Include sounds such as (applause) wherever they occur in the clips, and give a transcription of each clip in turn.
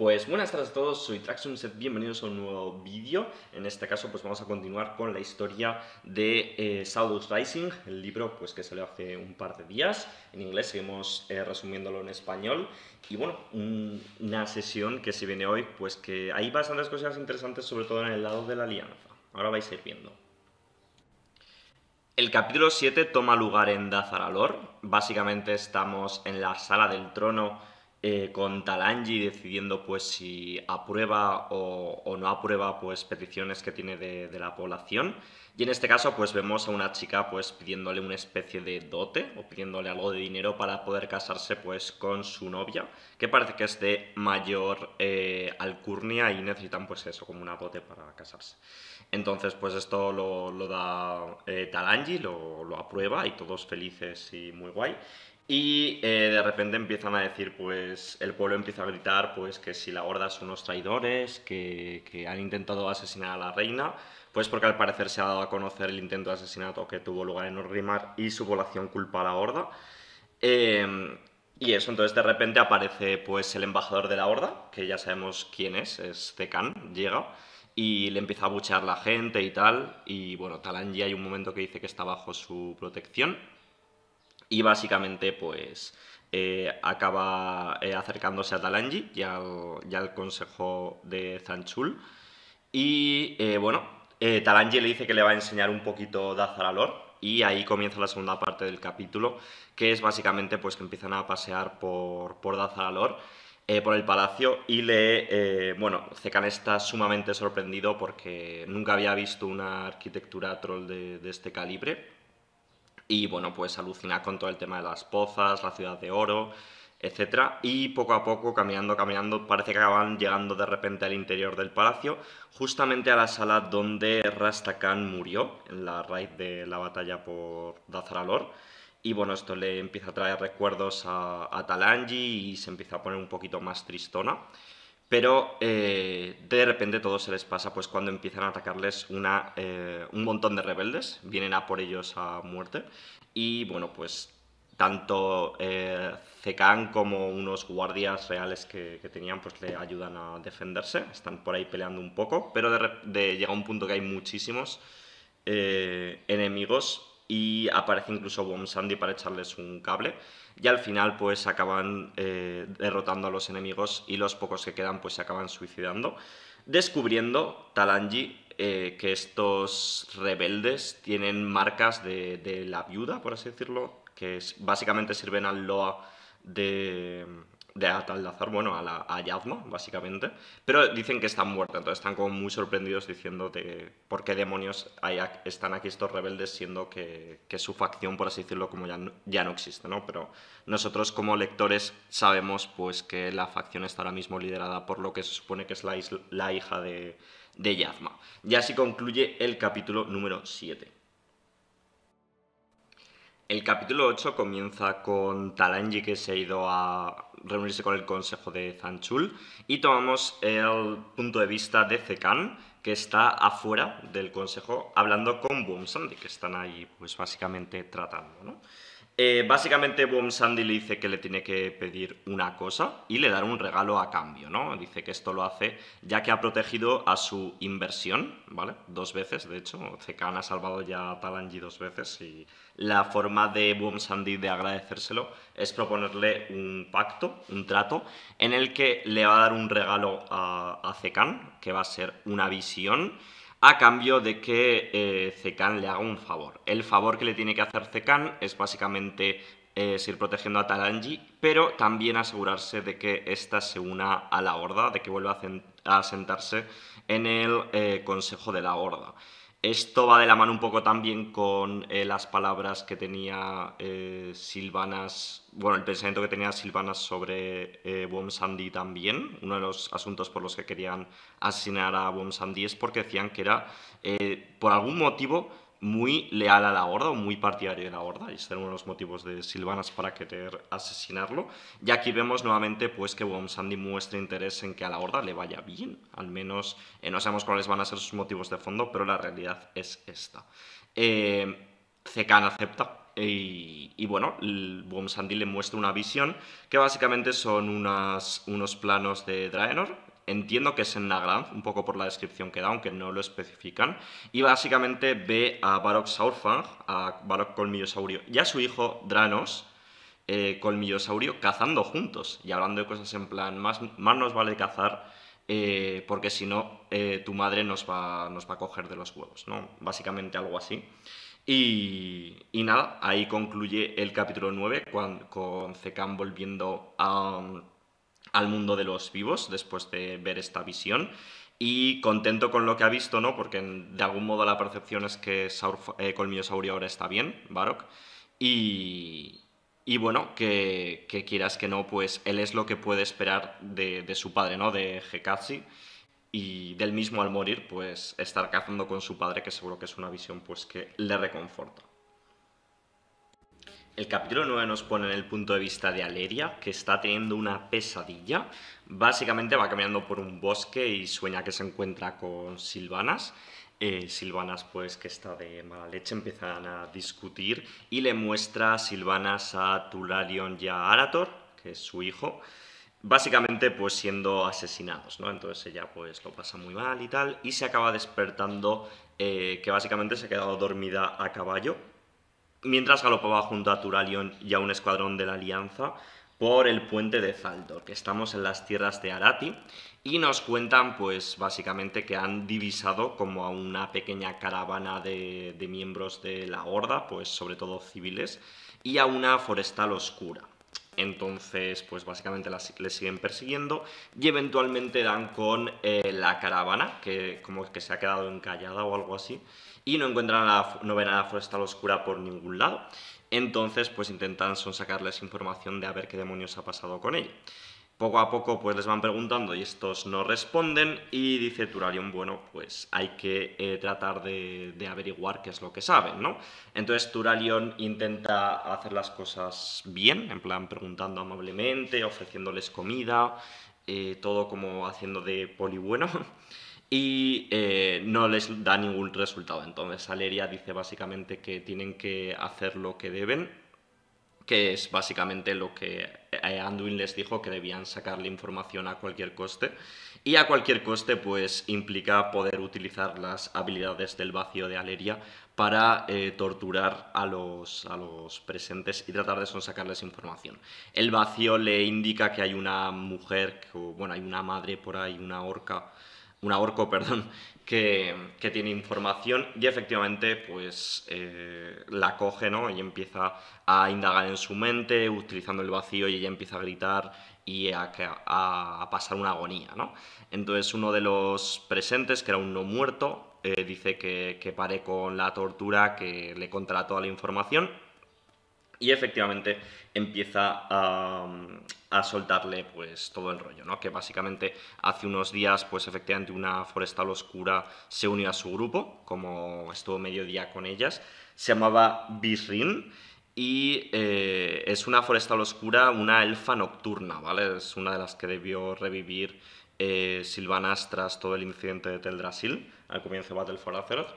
Pues buenas tardes a todos, soy Traxumset, bienvenidos a un nuevo vídeo. En este caso pues vamos a continuar con la historia de eh, Rising, el libro pues que salió hace un par de días. En inglés seguimos eh, resumiéndolo en español. Y bueno, una sesión que se viene hoy pues que hay bastantes cosas interesantes sobre todo en el lado de la alianza. Ahora vais a ir viendo. El capítulo 7 toma lugar en Dazaralor. Básicamente estamos en la sala del trono eh, con Talangi decidiendo pues si aprueba o, no aprueba pues peticiones que tiene de, la población y en este caso pues vemos a una chica pues pidiéndole una especie de dote o pidiéndole algo de dinero para poder casarse pues con su novia que parece que es de mayor eh, alcurnia y necesitan pues eso como una dote para casarse entonces pues esto lo, da eh, Talangi lo, lo aprueba y todos felices y muy guay y eh, de repente empiezan a decir, pues el pueblo empieza a gritar, pues que si la Horda son unos traidores, que, han intentado asesinar a la reina, pues porque al parecer se ha dado a conocer el intento de asesinato que tuvo lugar en Orrimar y su población culpa a la horda. Em, y eso, entonces de repente aparece pues el embajador de la horda, que ya sabemos quién es, es Tecan, llega y le empieza a buchar la gente y tal. Y bueno, Talanji hay un momento que dice que está bajo su protección y básicamente pues eh, acaba eh, acercándose a Talanji y al, consejo de Zanchul. Y eh, bueno, Talanji le dice que le va a enseñar un poquito Dazaralor y ahí comienza la segunda parte del capítulo, que es básicamente pues que empiezan a pasear por, por Dazaralor. por el palacio y le, bueno, Zekan está sumamente sorprendido porque nunca había visto una arquitectura troll de, de este calibre y bueno, pues alucinar con todo el tema de las pozas, la ciudad de oro, etc. Y poco a poco, caminando, caminando, parece que acaban llegando de repente al interior del palacio, justamente a la sala donde Rastakan murió, en la raíz de la batalla por Dazaralor. Y bueno, esto le empieza a traer recuerdos a, a Talanji y se empieza a poner un poquito más tristona pero eh, de repente todo se les pasa pues cuando empiezan a atacarles una, eh, un montón de rebeldes, vienen a por ellos a muerte y bueno pues tanto eh, como unos guardias reales que, tenían pues le ayudan a defenderse, están por ahí peleando un poco, pero llega un punto que hay muchísimos eh, enemigos y aparece incluso Bomb Sandy para echarles un cable y al final pues acaban eh, derrotando a los enemigos y los pocos que quedan pues se acaban suicidando descubriendo Talanji eh, que estos rebeldes tienen marcas de, la viuda por así decirlo que básicamente sirven al Loa de, de Atalazar, bueno, a, la, Yazma, básicamente, pero dicen que están muertos, entonces están como muy sorprendidos diciéndote por qué demonios están aquí estos rebeldes siendo que, su facción, por así decirlo, como ya no, ya no existe, ¿no? Pero nosotros como lectores sabemos pues que la facción está ahora mismo liderada por lo que se supone que es la, hija de, de Yazma. Y así concluye el capítulo número 7. El capítulo 8 comienza con Talanji que se ha ido a reunirse con el consejo de Zanchul y tomamos el punto de vista de Zekan, que está afuera del consejo hablando con Boom de que están ahí pues básicamente tratando, ¿no? Eh, básicamente Boom Sandy le dice que le tiene que pedir una cosa y le dará un regalo a cambio, ¿no? Dice que esto lo hace ya que ha protegido a su inversión, ¿vale? Dos veces, de hecho, Zekan ha salvado ya a Talanji dos veces y la forma de Boom Sandy de agradecérselo es proponerle un pacto, un trato, en el que le va a dar un regalo a, a que va a ser una visión a cambio de que eh, Zekan le haga un favor. El favor que le tiene que hacer Zekan es básicamente eh, seguir protegiendo a Talanji, pero también asegurarse de que ésta se una a la horda, de que vuelva a, sentarse en el eh, Consejo de la Horda. Esto va de la mano un poco también con eh, las palabras que tenía eh, Silvanas, bueno, el pensamiento que tenía Silvanas sobre eh, también. Uno de los asuntos por los que querían asesinar a Wom Sandy es porque decían que era, eh, por algún motivo, muy leal a la horda o muy partidario de la horda, y ser uno de los motivos de Silvanas para querer asesinarlo. Y aquí vemos nuevamente pues, que Wom Sandy muestra interés en que a la horda le vaya bien, al menos eh, no sabemos cuáles van a ser sus motivos de fondo, pero la realidad es esta. Eh, acepta y, bueno, Wom Sandy le muestra una visión que básicamente son unos planos de Draenor entiendo que es en Nagrand, un poco por la descripción que da, aunque no lo especifican, y básicamente ve a Barok Saurfang, a Barok Colmillosaurio y a su hijo Dranos, eh, Colmillosaurio, cazando juntos y hablando de cosas en plan, más, más nos vale cazar eh, porque si no, eh, tu madre nos va, nos va a coger de los huevos, ¿no? Básicamente algo así. Y, nada, ahí concluye el capítulo 9 con, con volviendo a al mundo de los vivos después de ver esta visión y contento con lo que ha visto, ¿no? Porque de algún modo la percepción es que eh, Colmillo Saurio ahora está bien, Barok, y, bueno, que, quieras que no, pues él es lo que puede esperar de, su padre, ¿no? De Hekazi, y del mismo al morir, pues estar cazando con su padre, que seguro que es una visión pues que le reconforta. El capítulo 9 nos pone en el punto de vista de Aleria, que está teniendo una pesadilla. Básicamente va caminando por un bosque y sueña que se encuentra con Silvanas. Eh, Silvanas, pues que está de mala leche, empiezan a discutir y le muestra a Silvanas a Tularion y a Arathor, que es su hijo, básicamente pues siendo asesinados, ¿no? Entonces ella pues lo pasa muy mal y tal, y se acaba despertando, eh, que básicamente se ha quedado dormida a caballo, mientras galopaba junto a Turalion y a un escuadrón de la Alianza por el puente de Zaldor, que estamos en las tierras de Arati, y nos cuentan, pues básicamente, que han divisado como a una pequeña caravana de, de miembros de la Horda, pues sobre todo civiles, y a una forestal oscura. Entonces, pues básicamente les siguen persiguiendo y eventualmente dan con eh, la caravana, que como que se ha quedado encallada o algo así, y no encuentran la, no ven a la forestal oscura por ningún lado. Entonces, pues intentan son sacarles información de a ver qué demonios ha pasado con ella poco a poco pues les van preguntando y estos no responden y dice Turalion, bueno, pues hay que eh, tratar de, averiguar qué es lo que saben, ¿no? Entonces Turalion intenta hacer las cosas bien, en plan preguntando amablemente, ofreciéndoles comida, eh, todo como haciendo de poli bueno. (laughs) Y eh, no les da ningún resultado. Entonces Aleria dice básicamente que tienen que hacer lo que deben que es básicamente lo que eh, Anduin les dijo que debían sacarle información a cualquier coste. Y a cualquier coste, pues implica poder utilizar las habilidades del vacío de Aleria para eh, torturar a los, a los presentes y tratar de sonsacarles información. El vacío le indica que hay una mujer, o bueno, hay una madre por ahí, una orca, una orco, (laughs) perdón, que, tiene información y efectivamente pues eh, la coge, ¿no? Y empieza a indagar en su mente, utilizando el vacío y ella empieza a gritar y a, pasar una agonía, ¿no? Entonces uno de los presentes, que era un no muerto, eh, dice que, que pare con la tortura, que le contará toda la información y efectivamente empieza mm, a, soltarle pues todo el rollo, ¿no? Que básicamente hace unos días, pues efectivamente una forestal oscura se unió a su grupo, como estuvo mediodía con ellas. Se llamaba Birrin y eh, es una forestal oscura, una elfa nocturna, ¿vale? Es una de las que debió revivir eh, Silvanas tras todo el incidente de Teldrassil al comienzo de Battle for Azeroth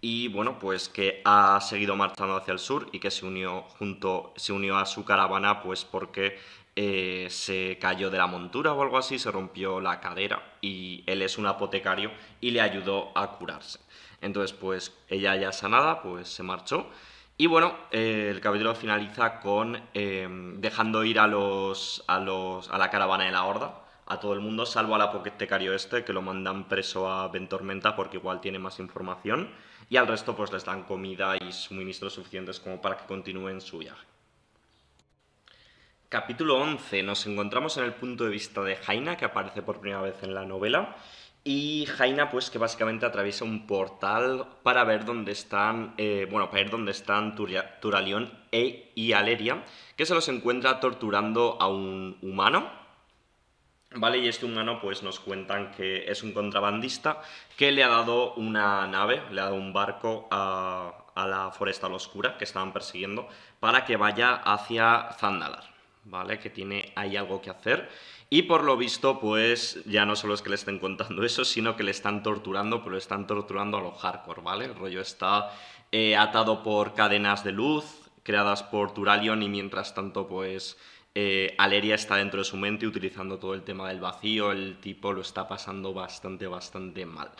y bueno, pues que ha seguido marchando hacia el sur y que se unió junto, se unió a su caravana pues porque eh, se cayó de la montura o algo así, se rompió la cadera y él es un apotecario y le ayudó a curarse. Entonces pues ella ya sanada pues se marchó y bueno, eh, el capítulo finaliza con eh, dejando ir a, los, a, los, a la caravana de la horda a todo el mundo, salvo al apotecario este, que lo mandan preso a Ventormenta porque igual tiene más información, y al resto pues les dan comida y suministros suficientes como para que continúen su viaje. Capítulo 11. Nos encontramos en el punto de vista de Jaina, que aparece por primera vez en la novela, y Jaina, pues que básicamente atraviesa un portal para ver dónde están, eh, bueno, para ver dónde están Turalión e y Aleria, que se los encuentra torturando a un humano ¿vale? Y este humano pues nos cuentan que es un contrabandista que le ha dado una nave, le ha dado un barco a, a la foresta Oscura que estaban persiguiendo para que vaya hacia Zandalar, ¿vale? Que tiene ahí algo que hacer. Y por lo visto, pues ya no solo es que le estén contando eso, sino que le están torturando, pero le están torturando a los hardcore, ¿vale? El rollo está eh, atado por cadenas de luz creadas por Turalion y mientras tanto, pues eh, Aleria está dentro de su mente utilizando todo el tema del vacío, el tipo lo está pasando bastante, bastante mal.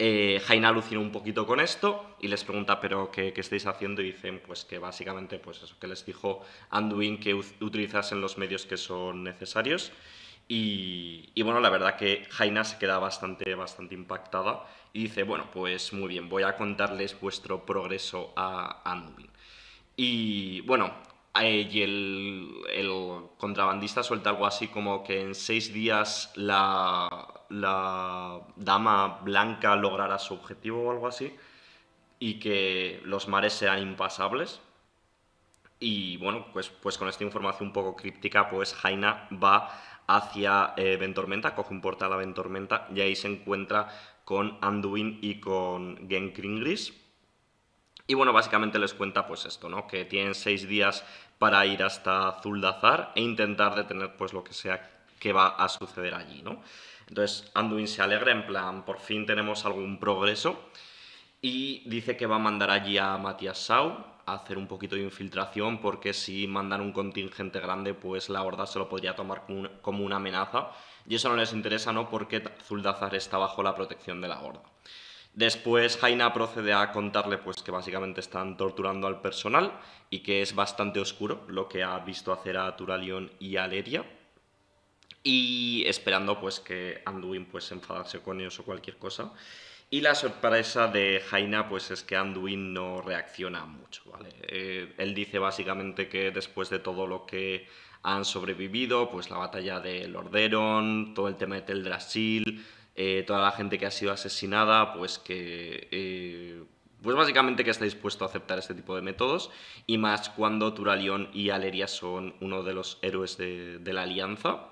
Eh, Jaina alucina un poquito con esto y les pregunta, pero qué, estáis haciendo? Y dicen, pues que básicamente, pues eso que les dijo Anduin, que utilizasen los medios que son necesarios. Y, bueno, la verdad que Jaina se queda bastante, bastante impactada y dice, bueno, pues muy bien, voy a contarles vuestro progreso a Anduin. Y bueno, Ah, eh, y el, contrabandista suelta algo así como que en seis días la, dama blanca logrará su objetivo o algo así y que los mares sean impasables. Y bueno, pues, pues con esta información un poco críptica, pues Jaina va hacia eh, Ventormenta, coge un portal a Ventormenta y ahí se encuentra con Anduin y con Genkringris y bueno, básicamente les cuenta pues esto, ¿no? Que tienen seis días para ir hasta Zuldazar e intentar detener pues lo que sea que va a suceder allí, ¿no? Entonces Anduin se alegra en plan, por fin tenemos algún progreso y dice que va a mandar allí a Matías Sau a hacer un poquito de infiltración porque si mandan un contingente grande pues la horda se lo podría tomar como una amenaza y eso no les interesa, ¿no? Porque Zuldazar está bajo la protección de la horda. Después Jaina procede a contarle pues que básicamente están torturando al personal y que es bastante oscuro lo que ha visto hacer a Turalyon y a Leria y esperando pues que Anduin pues enfadarse con ellos o cualquier cosa. Y la sorpresa de Jaina pues es que Anduin no reacciona mucho, ¿vale? Eh, él dice básicamente que después de todo lo que han sobrevivido, pues la batalla de Lorderon, todo el tema de Teldrassil, eh, toda la gente que ha sido asesinada, pues que... Eh, pues básicamente que está dispuesto a aceptar este tipo de métodos, y más cuando Turalión y Aleria son uno de los héroes de, la alianza.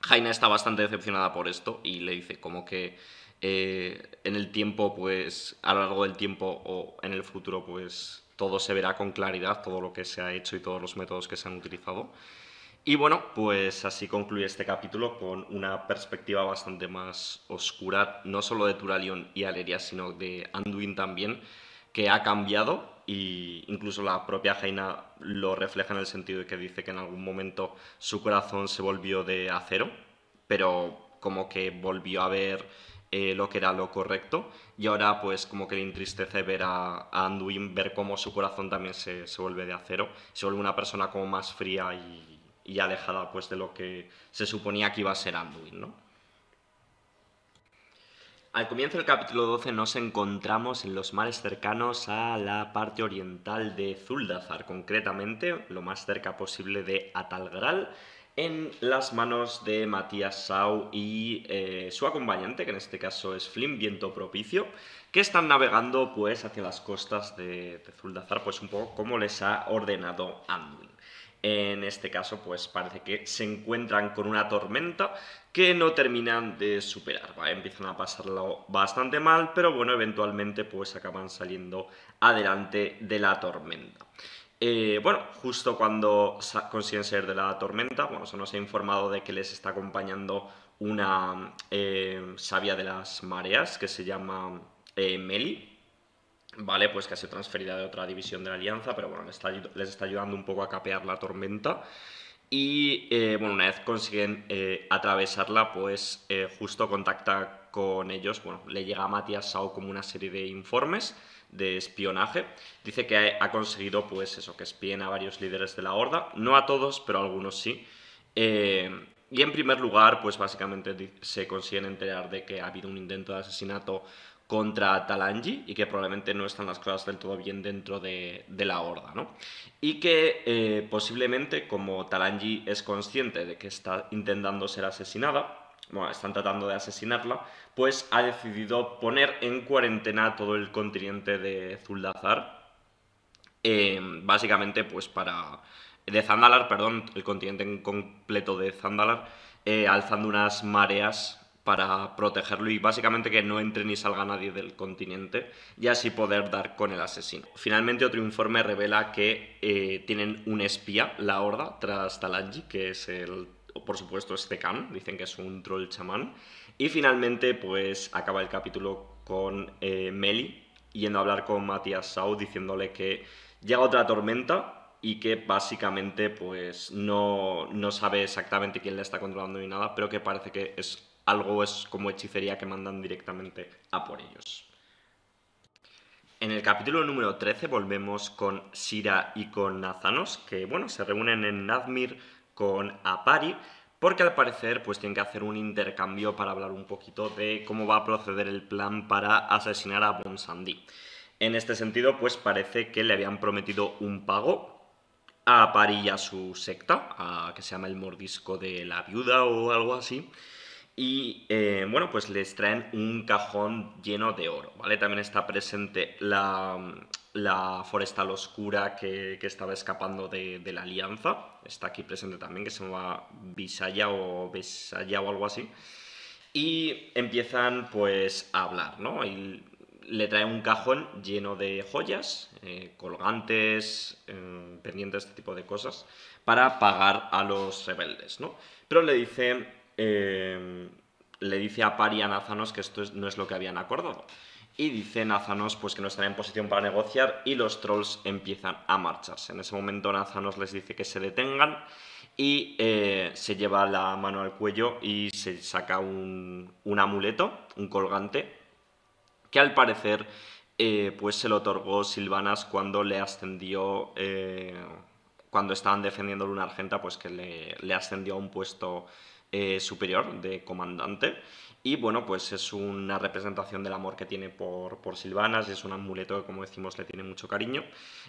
Jaina está bastante decepcionada por esto y le dice como que eh, en el tiempo, pues a lo largo del tiempo o en el futuro, pues todo se verá con claridad, todo lo que se ha hecho y todos los métodos que se han utilizado. Y bueno, pues así concluye este capítulo con una perspectiva bastante más oscura, no solo de Turalion y Aleria, sino de Anduin también, que ha cambiado y incluso la propia Jaina lo refleja en el sentido de que dice que en algún momento su corazón se volvió de acero, pero como que volvió a ver eh, lo que era lo correcto y ahora pues como que le entristece ver a, a Anduin, ver cómo su corazón también se, se vuelve de acero, se vuelve una persona como más fría y y alejada pues de lo que se suponía que iba a ser Anduin, ¿no? Al comienzo del capítulo 12 nos encontramos en los mares cercanos a la parte oriental de Zuldazar, concretamente lo más cerca posible de Atalgral, en las manos de Matías Sau y eh, su acompañante, que en este caso es Flynn, viento propicio, que están navegando pues hacia las costas de, de Zuldazar, pues un poco como les ha ordenado Anduin. En este caso, pues parece que se encuentran con una tormenta que no terminan de superar. Empiezan a pasarlo bastante mal, pero bueno, eventualmente pues acaban saliendo adelante de la tormenta. Eh, bueno, justo cuando consiguen salir de la tormenta, bueno, se nos ha informado de que les está acompañando una eh, sabia de las mareas que se llama eh, Meli, ¿vale? Pues que ha sido transferida de otra división de la Alianza, pero bueno, les está, ayudando un poco a capear la tormenta. Y eh, bueno, una vez consiguen eh, atravesarla, pues eh, justo contacta con ellos, bueno, le llega a Matías Sao como una serie de informes de espionaje. Dice que ha, conseguido, pues eso, que espien a varios líderes de la Horda, no a todos, pero a algunos sí. y en primer lugar, pues básicamente se consiguen enterar de que ha habido un intento de asesinato contra Talanji y que probablemente no están las cosas del todo bien dentro de, la horda, ¿no? Y que eh, posiblemente como Talanji es consciente de que está intentando ser asesinada, bueno, están tratando de asesinarla, pues ha decidido poner en cuarentena todo el continente de Zuldazar, em, básicamente pues para... de Zandalar, perdón, el continente completo de Zandalar, eh, alzando unas mareas para protegerlo y básicamente que no entre ni salga nadie del continente y así poder dar con el asesino. Finalmente otro informe revela que eh, tienen un espía, la horda, tras Talanji, que es el, por supuesto, este Khan, dicen que es un troll chamán. Y finalmente pues acaba el capítulo con eh, Meli yendo a hablar con Matías Sau diciéndole que llega otra tormenta y que básicamente pues no, no sabe exactamente quién la está controlando ni nada, pero que parece que es algo es como hechicería que mandan directamente a por ellos. En el capítulo número 13 volvemos con Sira y con Nazanos, que bueno, se reúnen en Nazmir con Apari, porque al parecer pues tienen que hacer un intercambio para hablar un poquito de cómo va a proceder el plan para asesinar a Bonsandi. En este sentido, pues parece que le habían prometido un pago a Apari y a su secta, a, que se llama el mordisco de la viuda o algo así, y eh, bueno, pues les traen un cajón lleno de oro, ¿vale? También está presente la, forestal oscura que, estaba escapando de, la alianza. Está aquí presente también, que se llama Visaya o Visaya o algo así. Y empiezan pues a hablar, ¿no? Y le traen un cajón lleno de joyas, eh, colgantes, eh, pendientes, este tipo de cosas, para pagar a los rebeldes, ¿no? Pero le dicen... Em, le dice a Pari y a Nazanos que esto no es lo que habían acordado. Y dice Nazanos pues, que no están en posición para negociar y los trolls empiezan a marcharse. En ese momento Nazanos les dice que se detengan y eh, se lleva la mano al cuello y se saca un, amuleto, un colgante, que al parecer eh, pues se lo otorgó Silvanas cuando le ascendió, eh, cuando estaban defendiendo Luna Argenta, pues que le ascendió a un puesto eh, superior de comandante. Y bueno, pues es una representación del amor que tiene por, por y es un amuleto que como decimos le tiene mucho cariño.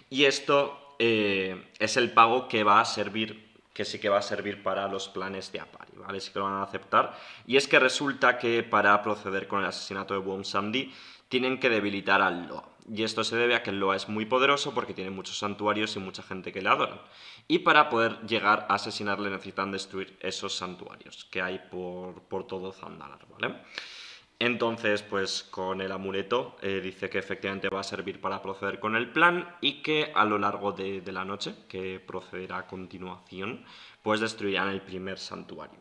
Y esto eh, es el pago que va a servir, que sí que va a servir para los planes de Apari, ¿vale? Sí que lo van a aceptar. Y es que resulta que para proceder con el asesinato de Won Sandy tienen que debilitar al Loa. Y esto se debe a que Loa es muy poderoso porque tiene muchos santuarios y mucha gente que le adora. Y para poder llegar a asesinarle necesitan destruir esos santuarios que hay por, todo Zandalar, ¿vale? Entonces, pues con el amuleto eh, dice que efectivamente va a servir para proceder con el plan y que a lo largo de, de la noche, que procederá a continuación, pues destruirán el primer santuario.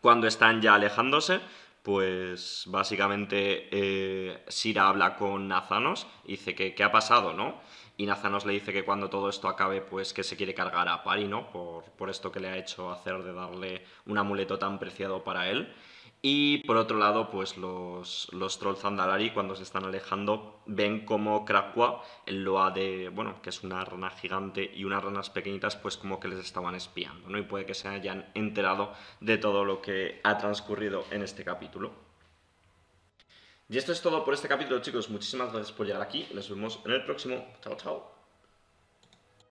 Cuando están ya alejándose, pues básicamente eh, Sira habla con Nazanos y dice que qué ha pasado, ¿no? Y Nazanos le dice que cuando todo esto acabe, pues que se quiere cargar a Pari, ¿no? Por, por esto que le ha hecho hacer de darle un amuleto tan preciado para él. Y por otro lado, pues los, los trolls Zandalari, cuando se están alejando, ven como Krakua, el loa de. Bueno, que es una rana gigante y unas ranas pequeñitas, pues como que les estaban espiando, ¿no? Y puede que se hayan enterado de todo lo que ha transcurrido en este capítulo. Y esto es todo por este capítulo, chicos. Muchísimas gracias por llegar aquí. Nos vemos en el próximo. Chao, chao.